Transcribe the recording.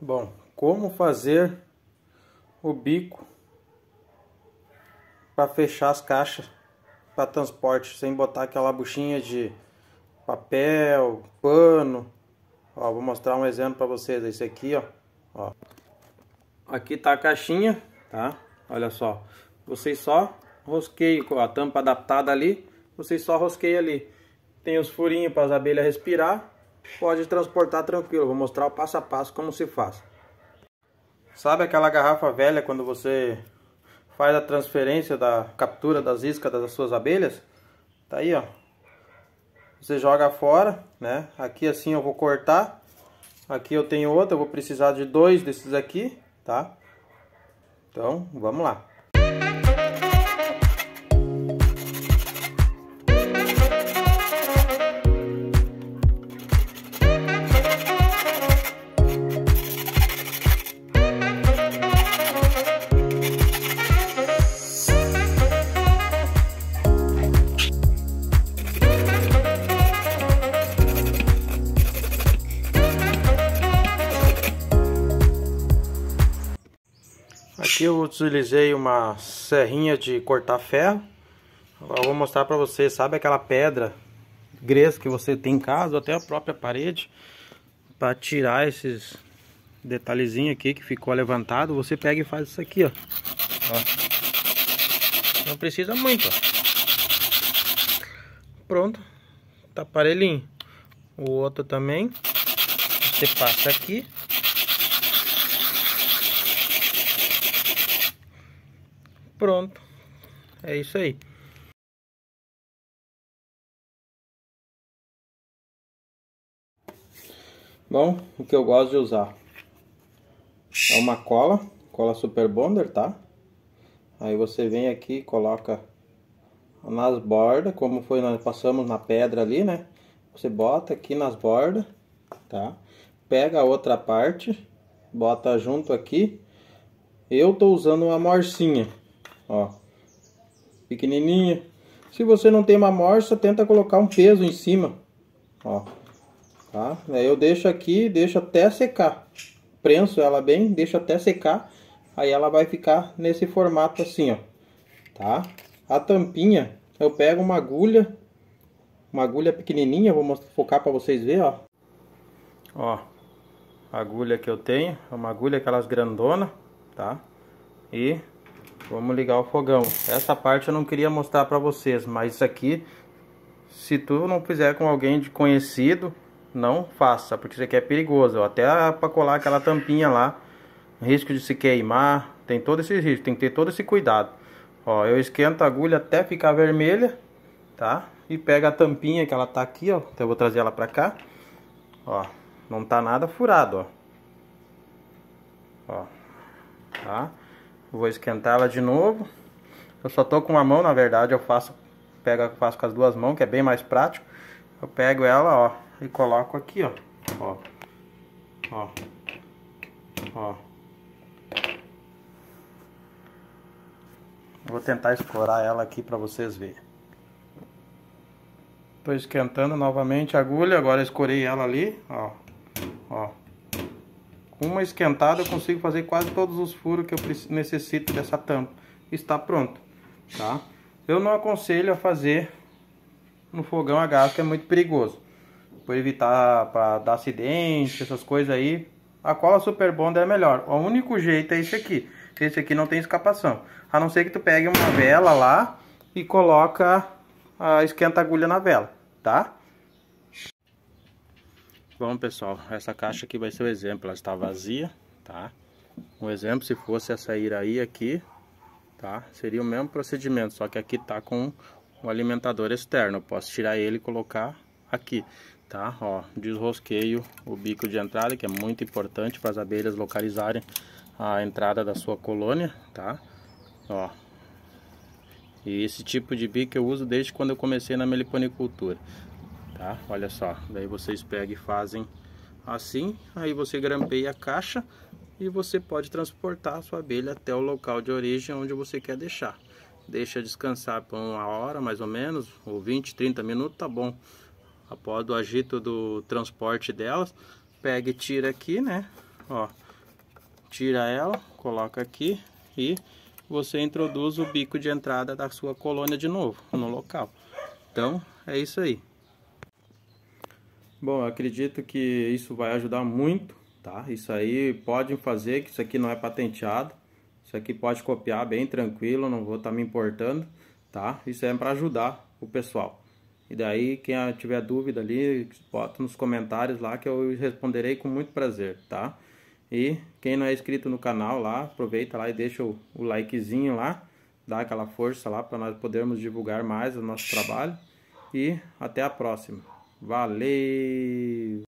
Bom, como fazer o bico para fechar as caixas para transporte sem botar aquela buchinha de papel, pano. Ó, vou mostrar um exemplo para vocês. Esse aqui, ó. ó. Aqui tá a caixinha, tá? Olha só. Vocês só rosqueiam com a tampa adaptada ali. Vocês só rosqueiam ali. Tem os furinhos para as abelhas respirar pode transportar tranquilo. Vou mostrar o passo a passo como se faz. Sabe aquela garrafa velha quando você faz a transferência da captura das iscas das suas abelhas? Tá aí, ó. Você joga fora, né? Aqui assim eu vou cortar. Aqui eu tenho outra, eu vou precisar de dois desses aqui, tá? Então, vamos lá. Aqui eu utilizei uma serrinha de cortar ferro. Agora eu vou mostrar para vocês, sabe aquela pedra grega que você tem em casa, ou até a própria parede, para tirar esses detalhezinho aqui que ficou levantado, você pega e faz isso aqui, ó. ó. Não precisa muito, ó. Pronto. Tá aparelhinho. O outro também. Você passa aqui. Pronto. É isso aí. Bom, o que eu gosto de usar é uma cola, cola Super Bonder, tá? Aí você vem aqui e coloca nas bordas, como foi nós passamos na pedra ali, né? Você bota aqui nas bordas, tá? Pega a outra parte, bota junto aqui. Eu tô usando uma morcinha, ó, pequenininha. Se você não tem uma morsa, tenta colocar um peso em cima, ó, tá? Aí eu deixo aqui, deixo até secar, prenso ela bem, deixo até secar, aí ela vai ficar nesse formato assim, ó, tá? A tampinha, eu pego uma agulha, uma agulha pequenininha, vou mostrar, focar para vocês ver, ó. Ó, a agulha que eu tenho, é uma agulha aquelas grandona, tá? E Vamos ligar o fogão. Essa parte eu não queria mostrar para vocês, mas isso aqui, se tu não fizer com alguém de conhecido, não faça, porque isso aqui é perigoso. Até para colar aquela tampinha lá, risco de se queimar, tem todo esse risco, tem que ter todo esse cuidado. Ó, eu esquento a agulha até ficar vermelha, tá? E pega a tampinha que ela tá aqui, ó, então eu vou trazer ela para cá. Ó, não tá nada furado, ó. Ó, tá? Vou esquentar ela de novo. Eu só tô com uma mão, na verdade, eu faço, pego, faço com as duas mãos, que é bem mais prático. Eu pego ela, ó, e coloco aqui, ó. Ó. Ó. Ó. Vou tentar explorar ela aqui para vocês verem. Tô esquentando novamente a agulha, agora escurei ela ali, ó, uma esquentada eu consigo fazer quase todos os furos que eu necessito dessa tampa. Está pronto, tá? Eu não aconselho a fazer no fogão a gás, que é muito perigoso. Por evitar para dar acidente, essas coisas aí. A cola super bonda é melhor. O único jeito é esse aqui. Esse aqui não tem escapação. A não ser que tu pegue uma vela lá e coloca a esquenta agulha na vela, Tá? Bom, pessoal, essa caixa aqui vai ser o um exemplo. Ela está vazia, tá? Um exemplo, se fosse essa iraí aqui, tá? Seria o mesmo procedimento, só que aqui tá com o um alimentador externo. Eu posso tirar ele e colocar aqui, tá? Ó, desrosqueio o bico de entrada, que é muito importante para as abelhas localizarem a entrada da sua colônia, tá? Ó. E esse tipo de bico eu uso desde quando eu comecei na meliponicultura tá? Olha só, daí vocês pegam e fazem assim, aí você grampeia a caixa e você pode transportar a sua abelha até o local de origem onde você quer deixar. Deixa descansar por uma hora mais ou menos, ou 20, 30 minutos, tá bom. Após o agito do transporte delas, pega e tira aqui, né? Ó, tira ela, coloca aqui e você introduz o bico de entrada da sua colônia de novo no local. Então, é isso aí. Bom, eu acredito que isso vai ajudar muito, tá? Isso aí podem fazer, que isso aqui não é patenteado. Isso aqui pode copiar bem tranquilo, não vou estar tá me importando, tá? Isso é para ajudar o pessoal. E daí, quem tiver dúvida ali, bota nos comentários lá que eu responderei com muito prazer, tá? E quem não é inscrito no canal lá, aproveita lá e deixa o, o likezinho lá, dá aquela força lá para nós podermos divulgar mais o nosso trabalho. E até a próxima. Valeu!